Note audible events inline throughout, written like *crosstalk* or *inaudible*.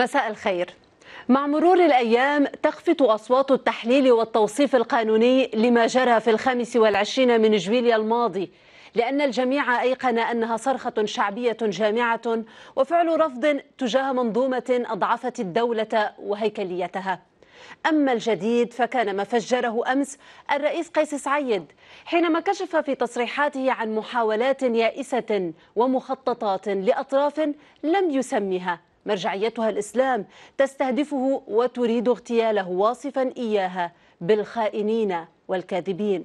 مساء الخير مع مرور الأيام تخفت أصوات التحليل والتوصيف القانوني لما جرى في الخامس والعشرين من جويليا الماضي لأن الجميع أيقن أنها صرخة شعبية جامعة وفعل رفض تجاه منظومة أضعفت الدولة وهيكليتها أما الجديد فكان ما فجره أمس الرئيس قيس سعيد حينما كشف في تصريحاته عن محاولات يائسة ومخططات لأطراف لم يسمها مرجعيتها الإسلام تستهدفه وتريد اغتياله واصفا إياها بالخائنين والكاذبين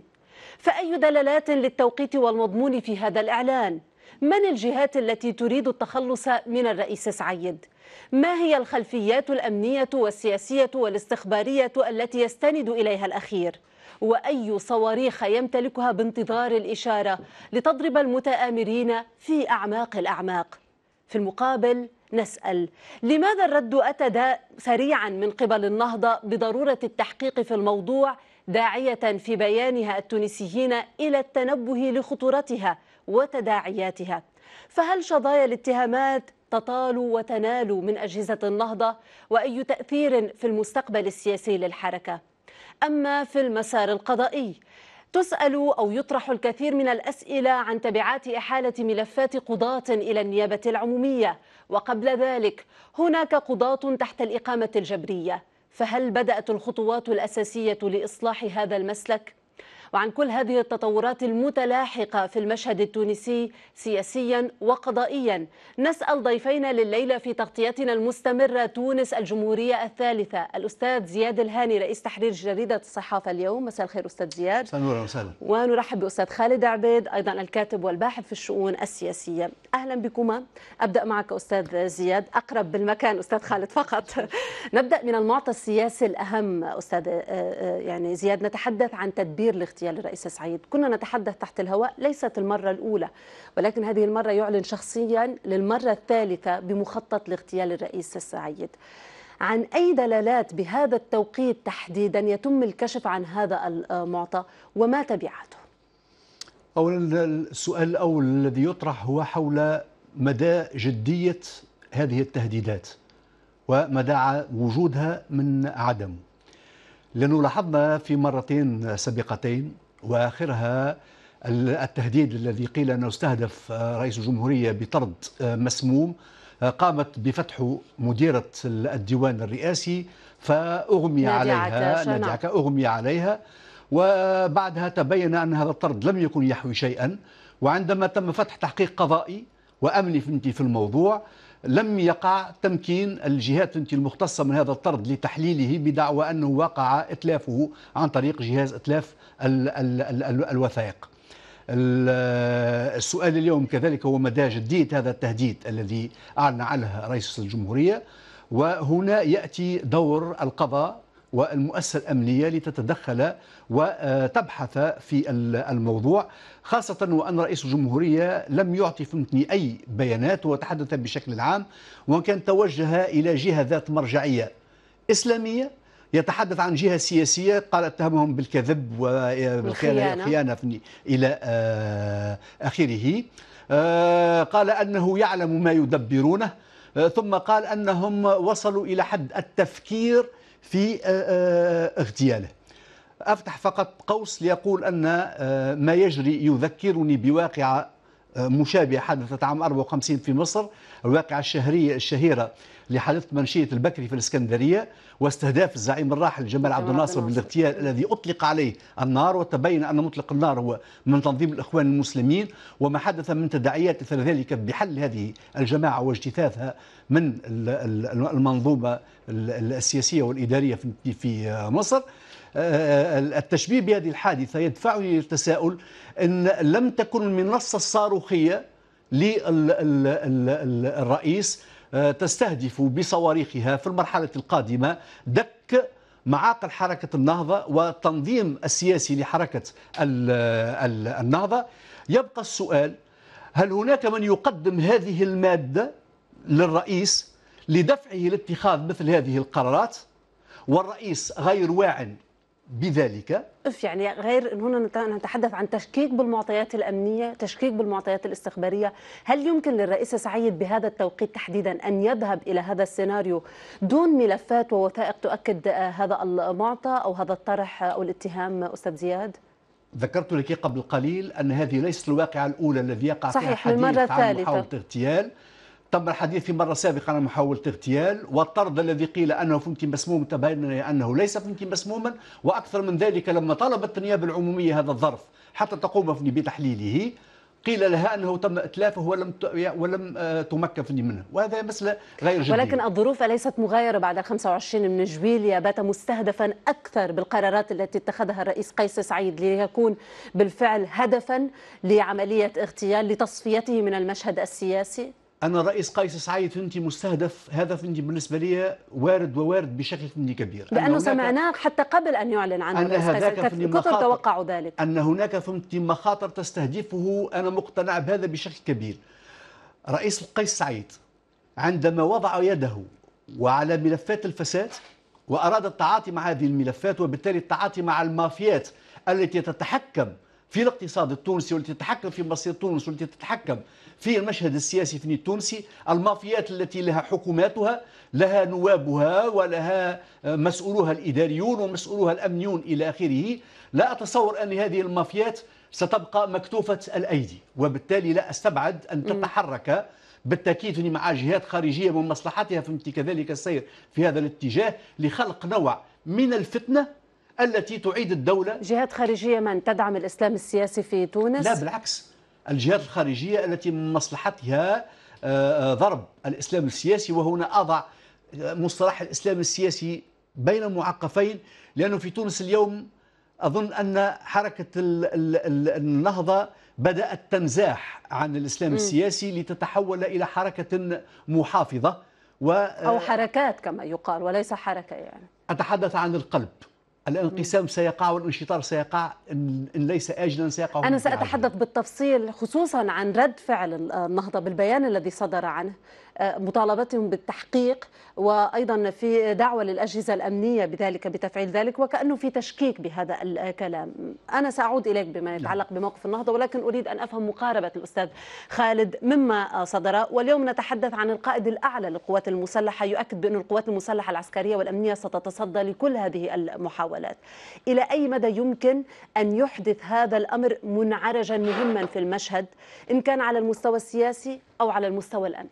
فأي دلالات للتوقيت والمضمون في هذا الإعلان؟ من الجهات التي تريد التخلص من الرئيس سعيد؟ ما هي الخلفيات الأمنية والسياسية والاستخبارية التي يستند إليها الأخير؟ وأي صواريخ يمتلكها بانتظار الإشارة لتضرب المتآمرين في أعماق الأعماق؟ في المقابل نسأل لماذا الرد أتى سريعا من قبل النهضة بضرورة التحقيق في الموضوع داعية في بيانها التونسيين إلى التنبه لخطورتها وتداعياتها فهل شظايا الاتهامات تطال وتنال من أجهزة النهضة وأي تأثير في المستقبل السياسي للحركة؟ أما في المسار القضائي تسأل أو يطرح الكثير من الأسئلة عن تبعات إحالة ملفات قضاة إلى النيابة العمومية وقبل ذلك هناك قضاة تحت الإقامة الجبرية فهل بدأت الخطوات الأساسية لإصلاح هذا المسلك؟ وعن كل هذه التطورات المتلاحقة في المشهد التونسي سياسيا وقضائيا نسأل ضيفينا لليلة في تغطيتنا المستمرة تونس الجمهورية الثالثة الأستاذ زياد الهاني رئيس تحرير جريدة الصحافة اليوم مساء الخير أستاذ زياد مساء النور وسهلا ونرحب بأستاذ خالد عبيد أيضا الكاتب والباحث في الشؤون السياسية أهلا بكما أبدأ معك أستاذ زياد أقرب بالمكان أستاذ خالد فقط *laughs* نبدأ من المعطى السياسي الأهم أستاذ آه، آه، يعني زياد نتحدث عن تدبير الاغتيال الروسية للرئيس سعيد كنا نتحدث تحت الهواء ليست المرة الأولى ولكن هذه المرة يعلن شخصيا للمرة الثالثة بمخطط لاغتيال الرئيس سعيد عن أي دلالات بهذا التوقيت تحديدا يتم الكشف عن هذا المعطى وما تبعاته أولا السؤال الأول الذي يطرح هو حول مدى جدية هذه التهديدات ومدى وجودها من عدم لأنه لاحظنا في مرتين سابقتين وآخرها التهديد الذي قيل أنه استهدف رئيس الجمهورية بطرد آه، مسموم آه، قامت بفتح مديرة الديوان الرئاسي فأغمي عليها نادية نعم. أغمي عليها وبعدها تبين أن هذا الطرد لم يكن يحوي شيئا وعندما تم فتح تحقيق قضائي وأمني في الموضوع لم يقع تمكين الجهات المختصة من هذا الطرد لتحليله بدعوى أنه وقع إتلافه عن طريق جهاز إتلاف الوثائق السؤال اليوم كذلك هو مدى جدية هذا التهديد الذي أعلن عنه رئيس الجمهورية وهنا يأتي دور القضاء والمؤسسة الأمنية لتتدخل وتبحث في الموضوع خاصة وأن رئيس الجمهورية لم يعطي فهمتني أي بيانات وتحدث بشكل عام وإن كان توجه إلى جهة ذات مرجعية إسلامية يتحدث عن جهة سياسية قال اتهمهم بالكذب والخيانة إلى آه، آخره آه، قال أنه يعلم ما يدبرونه آه، ثم قال أنهم وصلوا إلى حد التفكير في اغتياله آه، آه، أفتح فقط قوس ليقول أن آه، ما يجري يذكرني بواقعة مشابهة حدثت عام 54 في مصر الواقعة الشهرية الشهيرة لحادثة منشية البكري في الإسكندرية واستهداف الزعيم الراحل جمال عبد الناصر بالاغتيال الذي أطلق عليه النار وتبين أن مطلق النار هو من تنظيم الإخوان المسلمين وما حدث من تداعيات إثر ذلك بحل هذه الجماعة واجتثاثها من المنظومة السياسية والإدارية في مصر التشبيه بهذه الحادثة يدفعني للتساؤل أن لم تكن المنصة الصاروخية للرئيس آه، تستهدف بصواريخها في المرحلة القادمة دك معاقل حركة النهضة والتنظيم السياسي لحركة النهضة يبقى السؤال هل هناك من يقدم هذه المادة للرئيس لدفعه لاتخاذ مثل هذه القرارات والرئيس غير واع بذلك اف يعني غير ان هنا نتحدث عن تشكيك بالمعطيات الامنيه، تشكيك بالمعطيات الاستخباريه، هل يمكن للرئيس سعيد بهذا التوقيت تحديدا ان يذهب الى هذا السيناريو دون ملفات ووثائق تؤكد آه، هذا المعطى او هذا الطرح او الاتهام استاذ زياد؟ ذكرت لك قبل قليل ان هذه ليست الواقعه الاولى الذي يقع صحيح فيها حديث عن محاوله اغتيال تم الحديث في مرة سابقة عن محاولة اغتيال والطرد الذي قيل أنه فمك مسموم تبين أنه ليس فمك مسموما وأكثر من ذلك لما طلبت النيابة العمومية هذا الظرف حتى تقوم فني بتحليله قيل لها انه تم اتلافه ولم ولم آه، تمكن منه وهذا مساله غير جديه ولكن الظروف اليست مغايره بعد 25 من جويليا بات مستهدفا اكثر بالقرارات التي اتخذها الرئيس قيس سعيد ليكون بالفعل هدفا لعمليه اغتيال لتصفيته من المشهد السياسي انا الرئيس قيس سعيد انت مستهدف هذا فهمتي بالنسبه لي وارد ووارد بشكل كبير لانه سمعناه حتى قبل ان يعلن عنه أن الرئيس قيس كثر توقعوا ذلك ان هناك فهمتي مخاطر تستهدفه انا مقتنع بهذا بشكل كبير رئيس قيس سعيد عندما وضع يده وعلى ملفات الفساد واراد التعاطي مع هذه الملفات وبالتالي التعاطي مع المافيات التي تتحكم في الاقتصاد التونسي والتي تتحكم في مصير تونس والتي تتحكم في المشهد السياسي في التونسي المافيات التي لها حكوماتها لها نوابها ولها آه، مسؤولوها الإداريون ومسؤولوها الأمنيون إلى آخره لا أتصور أن هذه المافيات ستبقى مكتوفة الأيدي وبالتالي لا أستبعد أن تتحرك بالتأكيد مع جهات خارجية من مصلحتها فهمت كذلك السير في هذا الاتجاه لخلق نوع من الفتنة التي تعيد الدولة جهات خارجية من تدعم الإسلام السياسي في تونس؟ لا بالعكس الجهات الخارجية التي من مصلحتها آه، آه، ضرب الإسلام السياسي وهنا أضع مصطلح الإسلام السياسي بين معقفين لأنه في تونس اليوم أظن أن حركة النهضة بدأت تنزاح عن الإسلام م. السياسي لتتحول إلى حركة محافظة و آه، أو حركات كما يقال وليس حركة يعني أتحدث عن القلب الانقسام سيقع والانشطار سيقع إن ليس آجلا سيقع أنا سأتحدث بالتفصيل خصوصا عن رد فعل النهضة بالبيان الذي صدر عنه مطالبتهم بالتحقيق وايضا في دعوه للاجهزه الامنيه بذلك بتفعيل ذلك وكانه في تشكيك بهذا الكلام. انا ساعود اليك بما نعم. يتعلق بموقف النهضه ولكن اريد ان افهم مقاربه الاستاذ خالد مما صدر واليوم نتحدث عن القائد الاعلى للقوات المسلحه يؤكد بان القوات المسلحه العسكريه والامنيه ستتصدى لكل هذه المحاولات. الى اي مدى يمكن ان يحدث هذا الامر منعرجا مهما في المشهد ان كان على المستوى السياسي او على المستوى الامني؟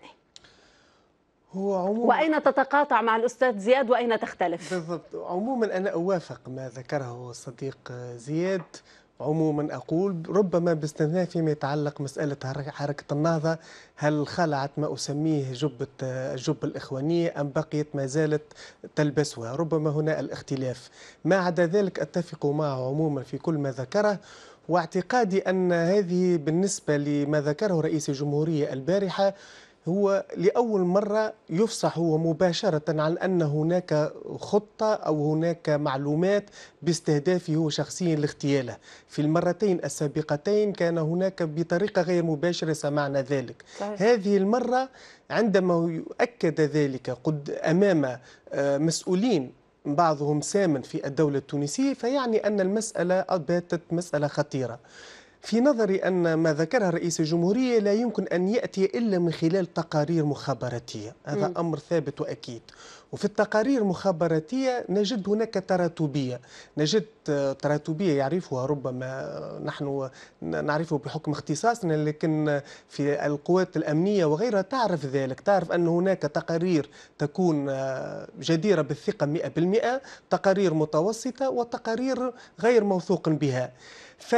هو عموما واين تتقاطع مع الاستاذ زياد واين تختلف بالضبط عموما انا اوافق ما ذكره الصديق زياد عموما أقول ربما باستثناء فيما يتعلق مسألة حركة النهضة هل خلعت ما أسميه جبة الجبة الإخوانية أم بقيت ما زالت تلبسها ربما هنا الاختلاف ما عدا ذلك أتفق معه عموما في كل ما ذكره واعتقادي أن هذه بالنسبة لما ذكره رئيس الجمهورية البارحة هو لأول مرة يفصح هو مباشرة عن أن هناك خطة أو هناك معلومات باستهدافه هو شخصيا لاغتياله في المرتين السابقتين كان هناك بطريقة غير مباشرة سمعنا ذلك صحيح. هذه المرة عندما يؤكد ذلك قد أمام آه، مسؤولين بعضهم سامن في الدولة التونسية فيعني أن المسألة باتت مسألة خطيرة في نظري أن ما ذكرها رئيس الجمهورية لا يمكن أن يأتي إلا من خلال تقارير مخابراتية هذا م. أمر ثابت وأكيد وفي التقارير المخابراتية نجد هناك تراتبية نجد آه، تراتبية يعرفها ربما آه، نحن نعرفه بحكم اختصاصنا لكن آه، في القوات الأمنية وغيرها تعرف ذلك تعرف أن هناك تقارير تكون جديرة بالثقة 100% تقارير متوسطة وتقارير غير موثوق بها ف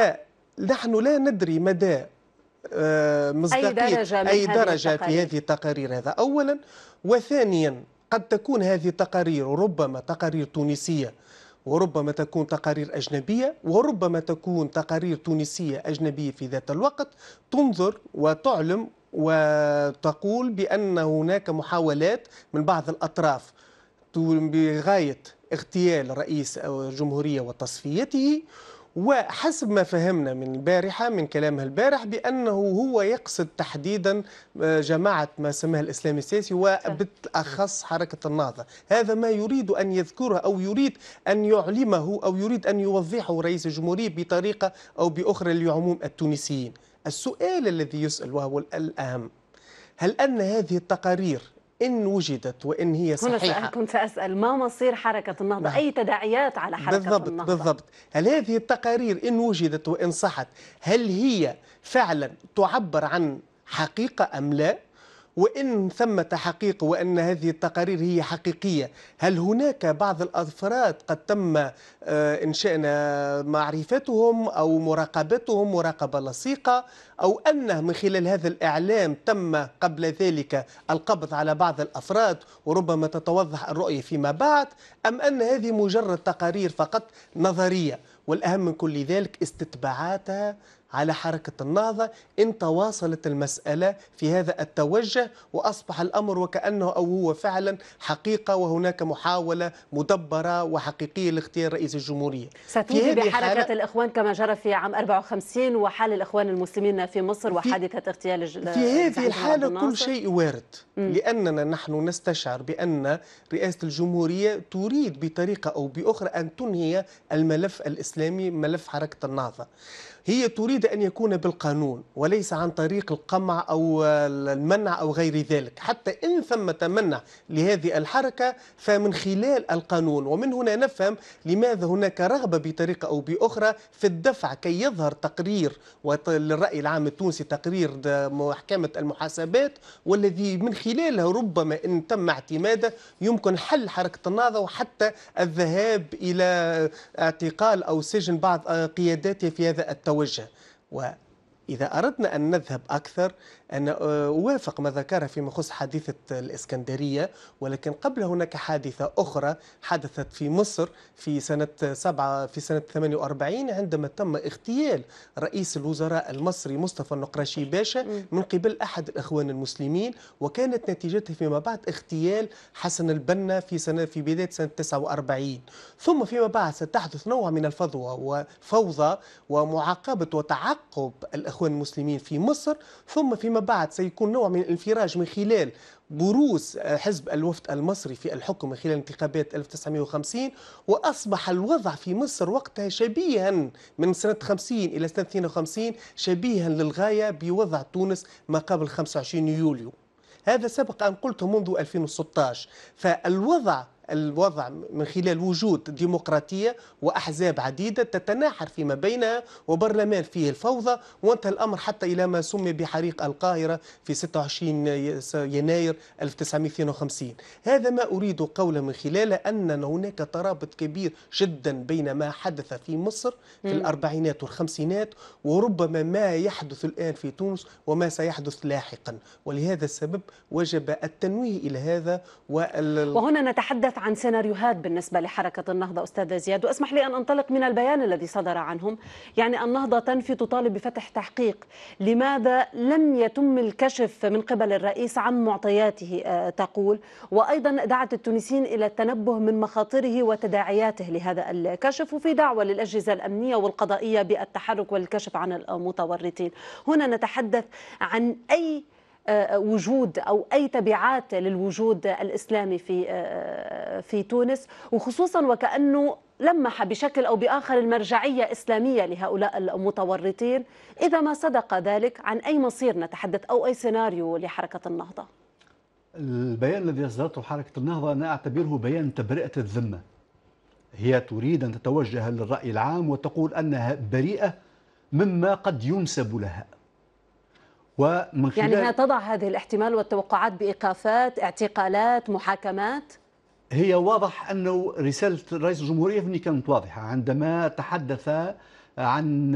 نحن لا ندري مدى آه، مصداقية أي درجة, من أي درجة في هذه التقارير هذا أولا وثانيا قد تكون هذه التقارير ربما تقارير تونسية وربما تكون تقارير أجنبية وربما تكون تقارير تونسية أجنبية في ذات الوقت تنظر وتعلم وتقول بأن هناك محاولات من بعض الأطراف بغاية اغتيال رئيس الجمهورية وتصفيته وحسب ما فهمنا من البارحة من كلامها البارح بأنه هو يقصد تحديدا آه، جماعة ما سماها الإسلام السياسي وبالأخص حركة النهضة هذا ما يريد أن يذكره أو يريد أن يعلمه أو يريد أن يوضحه رئيس الجمهورية بطريقة أو بأخرى لعموم التونسيين السؤال الذي يسأل وهو الأهم هل أن هذه التقارير إن وجدت وإن هي صحيحة هنا كنت سأسأل ما مصير حركة النهضة نعم. أي تداعيات على حركة بالضبط النهضة بالضبط هل هذه التقارير إن وجدت وإن صحت هل هي فعلا تعبر عن حقيقة أم لا وإن ثمة حقيقة وأن هذه التقارير هي حقيقية هل هناك بعض الأفراد قد تم آه، إنشاءنا معرفتهم أو مراقبتهم مراقبة لصيقة أو أنه من خلال هذا الإعلام تم قبل ذلك القبض على بعض الأفراد وربما تتوضح الرؤية فيما بعد أم أن هذه مجرد تقارير فقط نظرية والأهم من كل ذلك استتباعاتها على حركة النهضة إن تواصلت المسألة في هذا التوجه وأصبح الأمر وكأنه أو هو فعلا حقيقة وهناك محاولة مدبرة وحقيقية لاختيار رئيس الجمهورية ستنهي بحركة الإخوان كما جرى في عام 54 وحال الإخوان المسلمين في مصر وحادثة اغتيال في هذه الحالة كل شيء وارد لأننا نحن نستشعر بأن رئاسة الجمهورية تريد بطريقة أو بأخرى أن تنهي الملف الإسلامي ملف حركة النهضة هي تريد أن يكون بالقانون وليس عن طريق القمع أو المنع أو غير ذلك حتى إن ثم تمنع لهذه الحركة فمن خلال القانون ومن هنا نفهم لماذا هناك رغبة بطريقة أو بأخرى في الدفع كي يظهر تقرير للرأي العام التونسي تقرير محكمة المحاسبات والذي من خلاله ربما إن تم اعتماده يمكن حل حركة النهضة وحتى الذهاب إلى اعتقال أو سجن بعض قياداته في هذا التوقف وجه وإذا أردنا أن نذهب أكثر أن آه، أوافق ما ذكر فيما يخص حادثة الإسكندرية ولكن قبل هناك حادثة أخرى حدثت في مصر في سنة سبعة في سنة 48 عندما تم اغتيال رئيس الوزراء المصري مصطفى النقرشي باشا من قبل أحد الإخوان المسلمين وكانت نتيجته فيما بعد اغتيال حسن البنا في سنة في بداية سنة 49 ثم فيما بعد ستحدث نوع من الفضوى وفوضى ومعاقبة وتعقب الإخوان المسلمين في مصر ثم فيما فيما بعد سيكون نوع من الانفراج من خلال بروز آه، حزب الوفد المصري في الحكم من خلال انتخابات 1950 واصبح الوضع في مصر وقتها شبيها من سنه 50 الى سنه 52 شبيها للغايه بوضع تونس ما قبل 25 يوليو هذا سبق ان قلته منذ 2016 فالوضع الوضع من خلال وجود ديمقراطية وأحزاب عديدة تتناحر فيما بينها وبرلمان فيه الفوضى وانتهى الأمر حتى إلى ما سمي بحريق القاهرة في 26 يناير 1952 هذا ما أريد قوله من خلاله أن هناك ترابط كبير جدا بين ما حدث في مصر في الأربعينات والخمسينات وربما ما يحدث الآن في تونس وما سيحدث لاحقا ولهذا السبب وجب التنويه إلى هذا وال... وهنا نتحدث تحدث عن سيناريوهات بالنسبة لحركة النهضة أستاذ زياد وأسمح لي أن أنطلق من البيان الذي صدر عنهم يعني النهضة تنفي تطالب بفتح تحقيق لماذا لم يتم الكشف من قبل الرئيس عن معطياته آه، تقول وأيضا دعت التونسيين إلى التنبه من مخاطره وتداعياته لهذا الكشف وفي دعوة للأجهزة الأمنية والقضائية بالتحرك والكشف عن المتورطين هنا نتحدث عن أي آه، آه، وجود او اي تبعات للوجود الاسلامي في آه، في تونس وخصوصا وكانه لمح بشكل او باخر المرجعيه اسلاميه لهؤلاء المتورطين اذا ما صدق ذلك عن اي مصير نتحدث او اي سيناريو لحركه النهضه البيان الذي اصدرته حركه النهضه انا اعتبره بيان تبرئه الذمه هي تريد ان تتوجه للراي العام وتقول انها بريئه مما قد ينسب لها ومن يعني خلال يعني هي تضع هذه الاحتمال والتوقعات بايقافات اعتقالات محاكمات هي واضح انه رساله رئيس الجمهوريه فني كانت واضحه عندما تحدث عن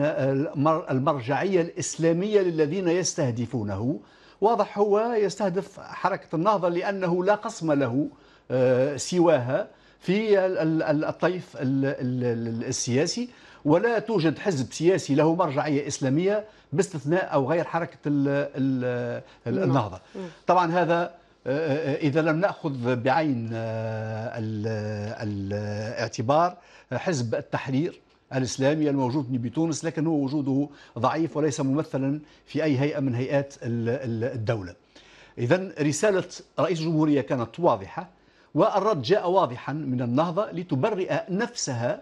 المرجعيه الاسلاميه للذين يستهدفونه واضح هو يستهدف حركه النهضه لانه لا قسم له آه، سواها في الطيف السياسي ولا توجد حزب سياسي له مرجعية إسلامية باستثناء أو غير حركة نعم. النهضة طبعا هذا آه، آه، إذا لم نأخذ بعين آه، الاعتبار حزب التحرير الإسلامي الموجود بتونس لكن هو وجوده ضعيف وليس ممثلا في أي هيئة من هيئات الدولة إذا رسالة رئيس الجمهورية كانت واضحة والرد جاء واضحا من النهضة لتبرئ نفسها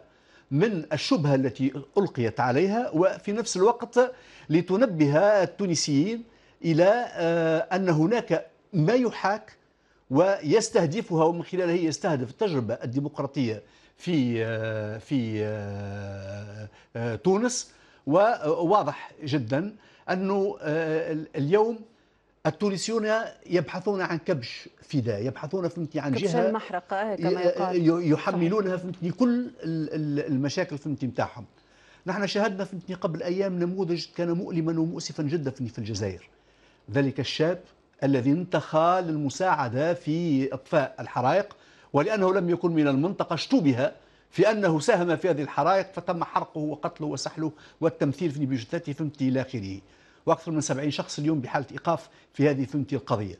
من الشبهة التي ألقيت عليها وفي نفس الوقت لتنبه التونسيين إلى آه، أن هناك ما يحاك ويستهدفها ومن خلاله يستهدف التجربة الديمقراطية في آه، في آه، تونس وواضح جدا أنه اليوم التونسيون يبحثون عن كبش فداء يبحثون فهمتني عن كبش جهه المحرقه آه، كما يقال يحملونها فهمتني كل المشاكل فهمتني نتاعهم نحن شاهدنا فهمتني قبل ايام نموذج كان مؤلما ومؤسفا جدا في الجزائر ذلك الشاب الذي انتخى للمساعده في اطفاء الحرائق ولانه لم يكن من المنطقه اشتبه في انه ساهم في هذه الحرائق فتم حرقه وقتله وسحله والتمثيل في بجثته فهمتني الى اخره واكثر من 70 شخص اليوم بحاله ايقاف في هذه ثنتي القضيه.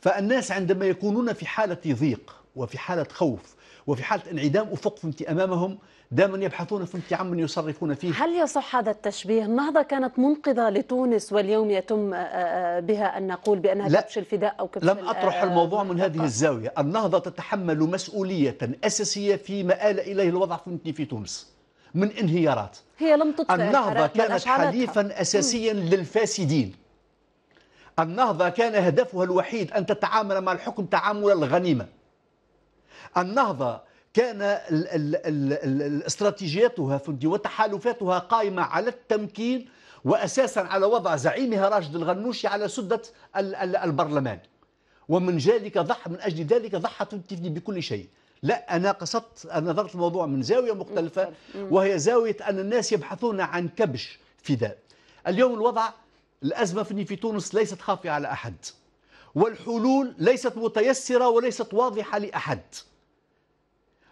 فالناس عندما يكونون في حاله ضيق وفي حاله خوف وفي حاله انعدام افق ثنتي امامهم دائما يبحثون في امتعان من يصرفون فيه هل يصح هذا التشبيه؟ النهضة كانت منقذة لتونس واليوم يتم آه، آه، بها أن نقول بأنها لا كبش الفداء أو كبش لم أطرح آه، الموضوع من هذه الزاوية النهضة تتحمل مسؤولية أساسية فيما آل إليه الوضع في تونس من انهيارات هي لم تطفئ النهضة كانت حليفا أساسيا للفاسدين النهضة كان هدفها الوحيد أن تتعامل مع الحكم تعامل الغنيمة النهضة كان ال ال استراتيجيتها وتحالفاتها قائمة على التمكين وأساسا على وضع زعيمها راشد الغنوشي على سدة البرلمان ومن ذلك ضحى من أجل ذلك ضحت تفني بكل شيء لا أنا قصدت أنا نظرت الموضوع من زاوية مختلفة وهي زاوية أن الناس يبحثون عن كبش فداء اليوم الوضع الأزمة في تونس ليست خافية على أحد والحلول ليست متيسرة وليست واضحة لأحد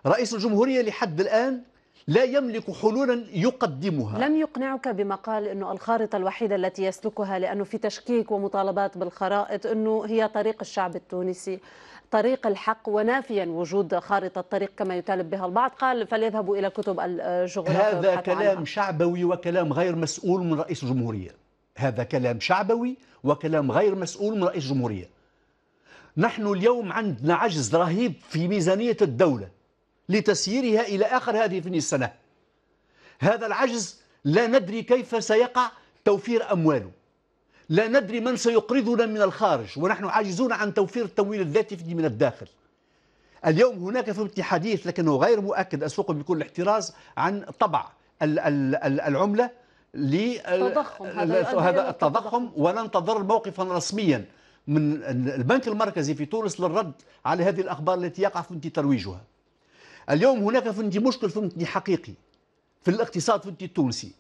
رئيس الجمهورية لحد الآن لا يملك حلولا يقدمها لم يقنعك بما قال أنه الخارطة الوحيدة التي يسلكها لأنه في تشكيك ومطالبات بالخرائط أنه هي طريق الشعب التونسي طريق الحق ونافيا وجود خارطة طريق كما يطالب بها البعض قال فليذهبوا إلى كتب الجغرافيا هذا كلام عنها. شعبوي وكلام غير مسؤول من رئيس الجمهورية هذا كلام شعبوي وكلام غير مسؤول من رئيس الجمهورية نحن اليوم عندنا عجز رهيب في ميزانية الدولة لتسييرها إلى آخر هذه السنة هذا العجز لا ندري كيف سيقع توفير أمواله لا ندري من سيقرضنا من الخارج ونحن عاجزون عن توفير التمويل الذاتي من الداخل اليوم هناك في حديث لكنه غير مؤكد أسوق بكل احتراز عن طبع العملة للتضخم هذا التضخم وننتظر موقفا رسميا من البنك المركزي في تونس للرد على هذه الأخبار التي يقع فنتي ترويجها اليوم هناك فنتي مشكل فنتي حقيقي في الاقتصاد فنتي التونسي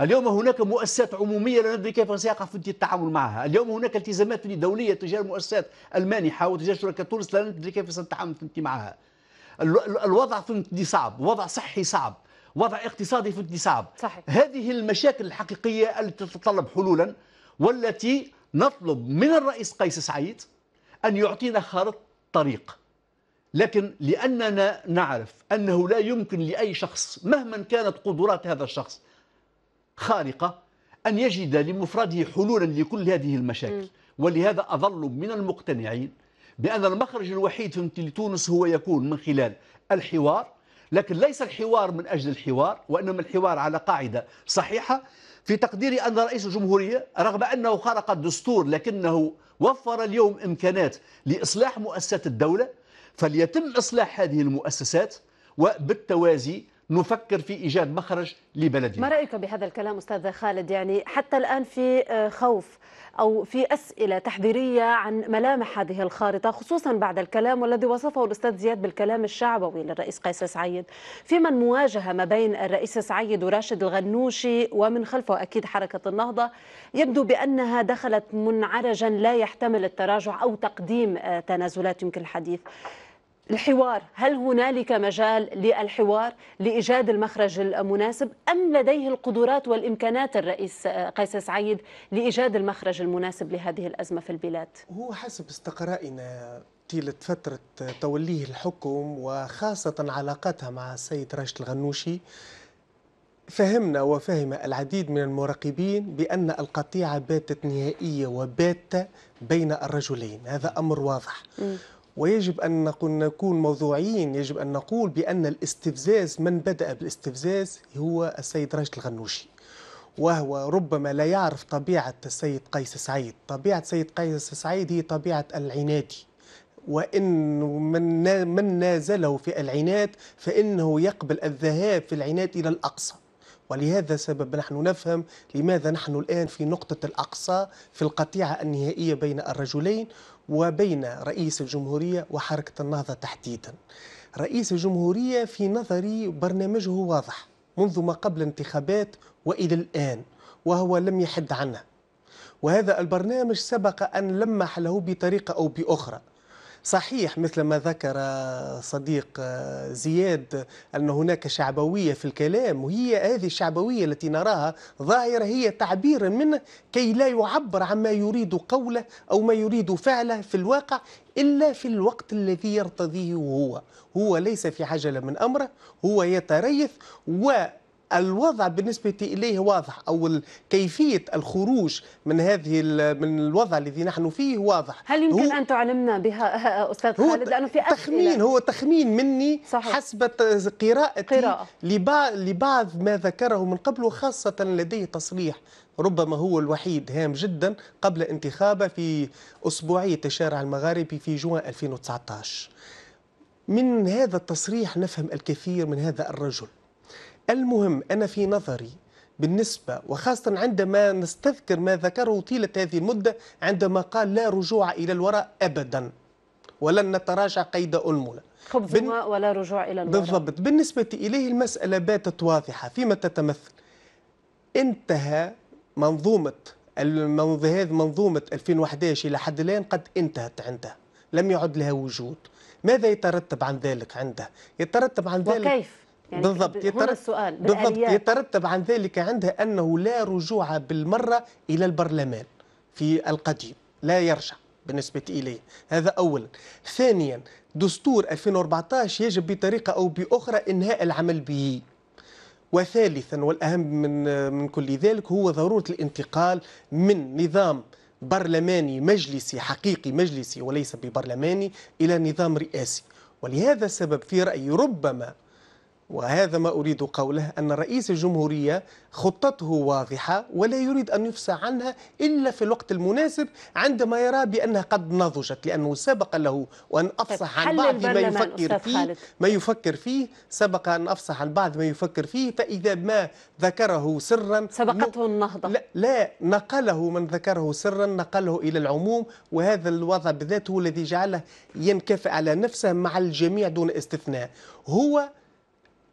اليوم هناك مؤسسات عموميه لا ندري كيف سيقف التعامل معها، اليوم هناك التزامات دوليه تجاه المؤسسات المانحه وتجاه شركة تونس لا ندري كيف سنتعامل في معها. الوضع فهمتني صعب، وضع صحي صعب، وضع اقتصادي فهمتني صعب. صحيح. هذه المشاكل الحقيقيه التي تتطلب حلولا والتي نطلب من الرئيس قيس سعيد ان يعطينا خارطه طريق. لكن لاننا نعرف انه لا يمكن لاي شخص مهما كانت قدرات هذا الشخص خارقة أن يجد لمفرده حلولا لكل هذه المشاكل ولهذا أظل من المقتنعين بأن المخرج الوحيد لتونس هو يكون من خلال الحوار لكن ليس الحوار من أجل الحوار وإنما الحوار على قاعدة صحيحة في تقديري أن رئيس الجمهورية رغم أنه خرق الدستور لكنه وفر اليوم إمكانات لإصلاح مؤسسات الدولة فليتم إصلاح هذه المؤسسات وبالتوازي نفكر في إيجاد مخرج لبلدنا ما رأيك بهذا الكلام أستاذ خالد يعني حتى الآن في آه، خوف أو في أسئلة تحذيرية عن ملامح هذه الخارطة خصوصا بعد الكلام والذي وصفه الأستاذ زياد بالكلام الشعبوي للرئيس قيس سعيد في من مواجهة ما بين الرئيس سعيد وراشد الغنوشي ومن خلفه أكيد حركة النهضة يبدو بأنها دخلت منعرجا لا يحتمل التراجع أو تقديم آه، تنازلات يمكن الحديث الحوار هل هنالك مجال للحوار لإيجاد المخرج المناسب أم لديه القدرات والإمكانات الرئيس قيس سعيد لإيجاد المخرج المناسب لهذه الأزمة في البلاد هو حسب استقرائنا طيلة فترة توليه الحكم وخاصة علاقتها مع السيد راشد الغنوشي فهمنا وفهم العديد من المراقبين بأن القطيعة باتت نهائية وباتة بين الرجلين هذا أمر واضح م. ويجب أن نكون موضوعيين يجب أن نقول بأن الاستفزاز من بدأ بالاستفزاز هو السيد راشد الغنوشي وهو ربما لا يعرف طبيعة السيد قيس سعيد طبيعة السيد قيس سعيد هي طبيعة العنادي وإن من, من نازله في العناد فإنه يقبل الذهاب في العناد إلى الأقصى ولهذا سبب نحن نفهم لماذا نحن الآن في نقطة الأقصى في القطيعة النهائية بين الرجلين وبين رئيس الجمهورية وحركة النهضة تحديدا رئيس الجمهورية في نظري برنامجه واضح منذ ما قبل الانتخابات وإلى الآن وهو لم يحد عنه وهذا البرنامج سبق أن لمح له بطريقة أو بأخرى صحيح مثل ما ذكر صديق زياد أن هناك شعبوية في الكلام وهي هذه الشعبوية التي نراها ظاهرة هي تعبير منه كي لا يعبر عما يريد قوله أو ما يريد فعله في الواقع إلا في الوقت الذي يرتضيه هو هو ليس في عجلة من أمره هو يتريث و الوضع بالنسبة إليه واضح أو كيفية الخروج من هذه من الوضع الذي نحن فيه واضح هل يمكن أن تعلمنا بها *laughs* أستاذ خالد لأنه في أسئلة تخمين هو تخمين مني صحيح. حسب قراءتي قراءة. لبعض ما ذكره من قبل وخاصة لديه تصريح ربما هو الوحيد هام جدا قبل انتخابه في أسبوعية الشارع المغاربي في جوان 2019 من هذا التصريح نفهم الكثير من هذا الرجل المهم أنا في نظري بالنسبة وخاصة عندما نستذكر ما ذكره طيلة هذه المدة عندما قال لا رجوع إلى الوراء أبدا ولن نتراجع قيد أنملة خبز بن... ولا رجوع إلى الوراء بالضبط بالنسبة إليه المسألة باتت واضحة فيما تتمثل انتهى منظومة هذه منظومة 2011 إلى حد الآن قد انتهت عندها لم يعد لها وجود ماذا يترتب عن ذلك عنده؟ يترتب عن ذلك وكيف؟ يعني بالضبط يترتب السؤال بالضبط يترتب عن ذلك عندها أنه لا رجوع بالمرة إلى البرلمان في القديم لا يرجع بالنسبة إليه هذا أولا ثانيا دستور 2014 يجب بطريقة أو بأخرى إنهاء العمل به وثالثا والأهم من, من كل ذلك هو ضرورة الانتقال من نظام برلماني مجلسي حقيقي مجلسي وليس ببرلماني إلى نظام رئاسي ولهذا السبب في رأيي ربما وهذا ما أريد قوله أن رئيس الجمهورية خطته واضحة ولا يريد أن يفسى عنها إلا في الوقت المناسب عندما يرى بأنها قد نضجت لأنه سبق له وأن طيب، أفصح عن بعض ما يفكر فيه ما يفكر فيه سبق أن أفصح عن بعض ما يفكر فيه فإذا ما ذكره سرا سبقته النهضة لا, لا نقله من ذكره سرا نقله إلى العموم وهذا الوضع بذاته الذي جعله ينكفئ على نفسه مع الجميع دون استثناء هو